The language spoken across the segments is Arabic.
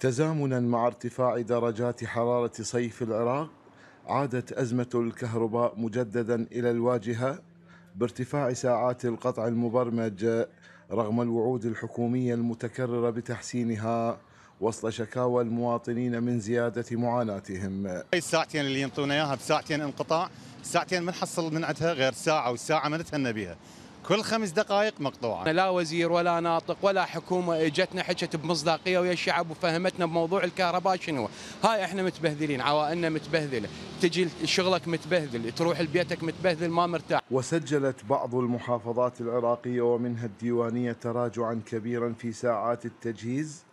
تزامنا مع ارتفاع درجات حرارة صيف العراق عادت أزمة الكهرباء مجددا إلى الواجهة بارتفاع ساعات القطع المبرمج رغم الوعود الحكومية المتكررة بتحسينها وسط شكاوى المواطنين من زيادة معاناتهم الساعتين اللي ينطونا إياها بساعتين انقطاع ساعتين ما نحصل من عندها غير ساعة وساعة ما نتهنى بها كل خمس دقائق مقطوعه لا وزير ولا ناطق ولا حكومه اجتنا حكت بمصداقيه ويا الشعب وفهمتنا بموضوع الكهرباء شنو هاي احنا متبهذلين عوائلنا متبهذله تجي شغلك متبهذل تروح لبيتك متبهذل ما مرتاح وسجلت بعض المحافظات العراقيه ومنها الديوانيه تراجعا كبيرا في ساعات التجهيز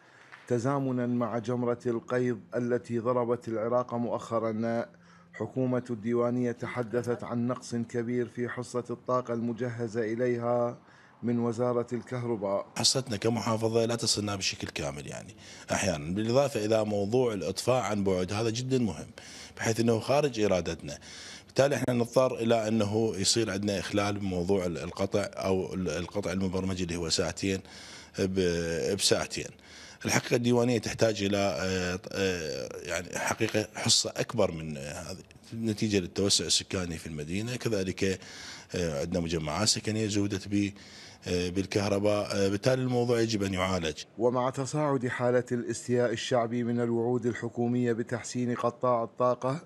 تزامنا مع جمره القيض التي ضربت العراق مؤخرا حكومة الديوانية تحدثت عن نقص كبير في حصة الطاقة المجهزة إليها من وزارة الكهرباء حصتنا كمحافظة لا تصلنا بشكل كامل يعني أحيانا بالإضافة إلى موضوع الإطفاء عن بعد هذا جدا مهم بحيث أنه خارج إرادتنا بالتالي احنا نضطر الى انه يصير عندنا اخلال بموضوع القطع او القطع المبرمجي اللي هو ساعتين بساعتين. الحقيقه الديوانيه تحتاج الى آه، آه، يعني حقيقه حصه اكبر من هذه نتيجه للتوسع السكاني في المدينه كذلك آه، عندنا مجمعات سكنيه زودت ب بالكهرباء بالتالي الموضوع يجب أن يعالج ومع تصاعد حالة الاستياء الشعبي من الوعود الحكومية بتحسين قطاع الطاقة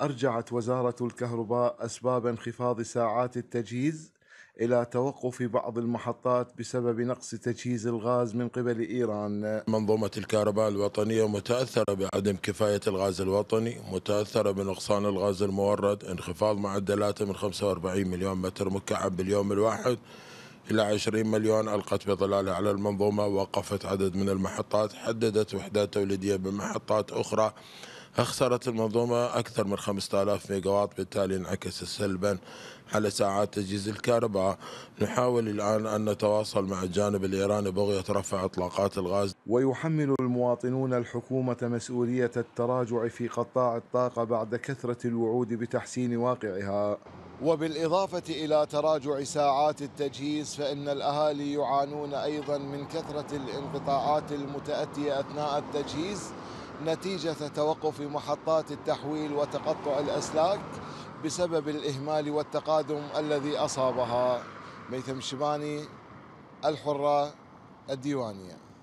أرجعت وزارة الكهرباء أسباب انخفاض ساعات التجهيز إلى توقف بعض المحطات بسبب نقص تجهيز الغاز من قبل إيران منظومة الكهرباء الوطنية متأثرة بعدم كفاية الغاز الوطني متأثرة بنقصان الغاز المورد انخفاض معدلاته من 45 مليون متر مكعب باليوم الواحد إلى 20 مليون ألقت بظلالها على المنظومة وقفت عدد من المحطات حددت وحدات توليدية بمحطات أخرى أخسرت المنظومة أكثر من 5000 ميجا واط بالتالي انعكس سلبا على ساعات تجهيز الكهرباء نحاول الآن أن نتواصل مع الجانب الإيراني بغية رفع إطلاقات الغاز ويحمل المواطنون الحكومة مسؤولية التراجع في قطاع الطاقة بعد كثرة الوعود بتحسين واقعها وبالإضافة إلى تراجع ساعات التجهيز فإن الأهالي يعانون أيضا من كثرة الانقطاعات المتأتية أثناء التجهيز نتيجة توقف محطات التحويل وتقطع الأسلاك بسبب الإهمال والتقادم الذي أصابها ميثم الشباني الحرة الديوانية